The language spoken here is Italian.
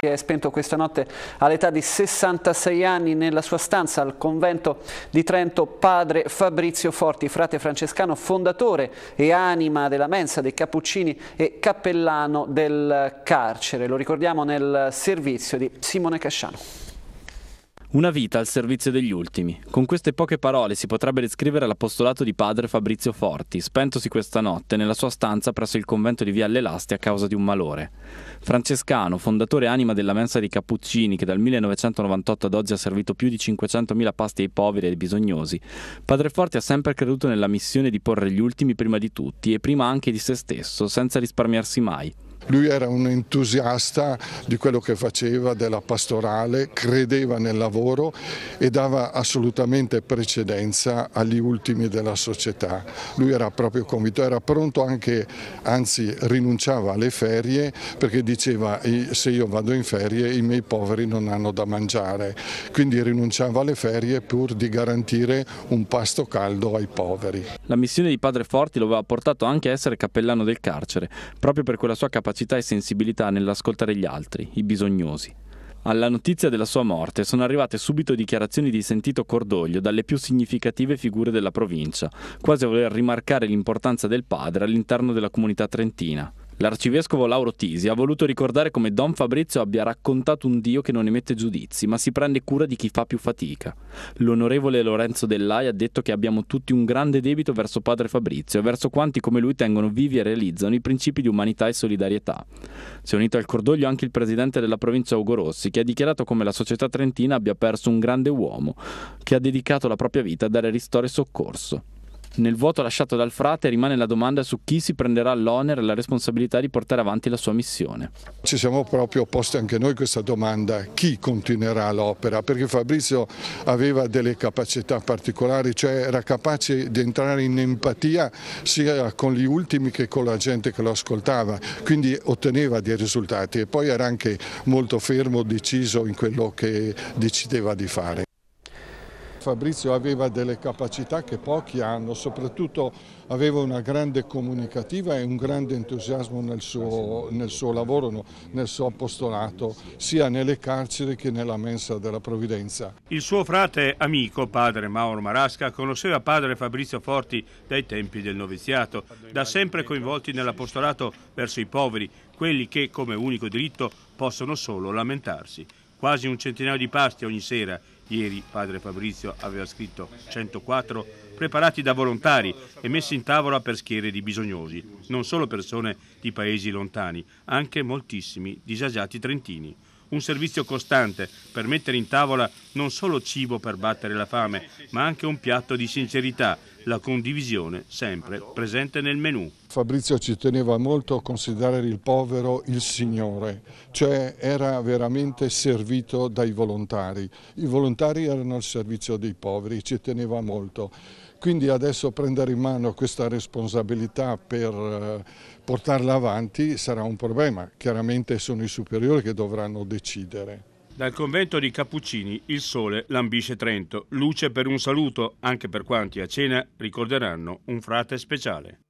che è spento questa notte all'età di 66 anni nella sua stanza al convento di Trento padre Fabrizio Forti, frate francescano, fondatore e anima della mensa dei Cappuccini e cappellano del carcere. Lo ricordiamo nel servizio di Simone Casciano. Una vita al servizio degli ultimi. Con queste poche parole si potrebbe descrivere l'apostolato di padre Fabrizio Forti, spentosi questa notte nella sua stanza presso il convento di Via Lasti a causa di un malore. Francescano, fondatore anima della mensa dei Cappuccini che dal 1998 ad oggi ha servito più di 500.000 pasti ai poveri e ai bisognosi, padre Forti ha sempre creduto nella missione di porre gli ultimi prima di tutti e prima anche di se stesso, senza risparmiarsi mai. Lui era un entusiasta di quello che faceva, della pastorale, credeva nel lavoro e dava assolutamente precedenza agli ultimi della società. Lui era proprio convinto, era pronto anche, anzi rinunciava alle ferie perché diceva se io vado in ferie i miei poveri non hanno da mangiare, quindi rinunciava alle ferie pur di garantire un pasto caldo ai poveri. La missione di Padre Forti lo aveva portato anche a essere cappellano del carcere, proprio per quella sua capacità capacità e sensibilità nell'ascoltare gli altri, i bisognosi. Alla notizia della sua morte sono arrivate subito dichiarazioni di sentito cordoglio dalle più significative figure della provincia, quasi a voler rimarcare l'importanza del padre all'interno della comunità trentina. L'arcivescovo Lauro Tisi ha voluto ricordare come Don Fabrizio abbia raccontato un Dio che non emette giudizi, ma si prende cura di chi fa più fatica. L'onorevole Lorenzo Dellai ha detto che abbiamo tutti un grande debito verso padre Fabrizio e verso quanti come lui tengono vivi e realizzano i principi di umanità e solidarietà. Si è unito al cordoglio anche il presidente della provincia Ugo Rossi, che ha dichiarato come la società trentina abbia perso un grande uomo, che ha dedicato la propria vita a dare ristoro e soccorso. Nel vuoto lasciato dal frate rimane la domanda su chi si prenderà l'onere e la responsabilità di portare avanti la sua missione. Ci siamo proprio posti anche noi questa domanda, chi continuerà l'opera? Perché Fabrizio aveva delle capacità particolari, cioè era capace di entrare in empatia sia con gli ultimi che con la gente che lo ascoltava, quindi otteneva dei risultati e poi era anche molto fermo, deciso in quello che decideva di fare. Fabrizio aveva delle capacità che pochi hanno, soprattutto aveva una grande comunicativa e un grande entusiasmo nel suo, ah, nel suo lavoro, nel suo apostolato, sia nelle carceri che nella mensa della provvidenza. Il suo frate amico, padre Mauro Marasca, conosceva padre Fabrizio Forti dai tempi del noviziato, da sempre coinvolti nell'apostolato verso i poveri, quelli che come unico diritto possono solo lamentarsi quasi un centinaio di pasti ogni sera. Ieri padre Fabrizio aveva scritto 104 preparati da volontari e messi in tavola per schiere di bisognosi, non solo persone di paesi lontani, anche moltissimi disagiati trentini un servizio costante per mettere in tavola non solo cibo per battere la fame, ma anche un piatto di sincerità, la condivisione sempre presente nel menù. Fabrizio ci teneva molto a considerare il povero il signore, cioè era veramente servito dai volontari. I volontari erano al servizio dei poveri, ci teneva molto. Quindi adesso prendere in mano questa responsabilità per eh, portarla avanti sarà un problema. Chiaramente sono i superiori che dovranno decidere. Dal convento di Cappuccini il sole lambisce Trento, luce per un saluto anche per quanti a cena ricorderanno un frate speciale.